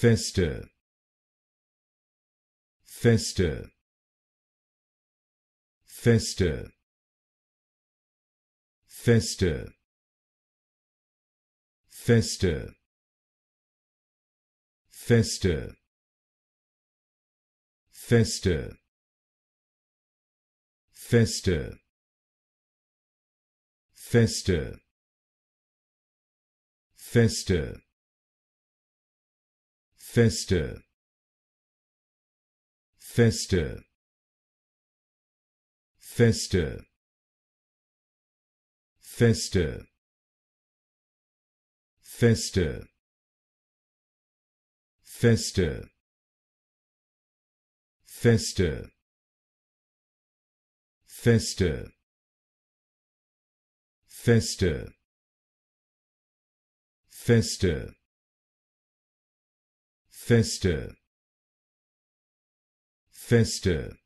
Feste. Feste. Feste. Feste. Feste. Feste. Feste. Feste. Feste. Feste fester fester fester fester fester fester fester fester fester fester fester fester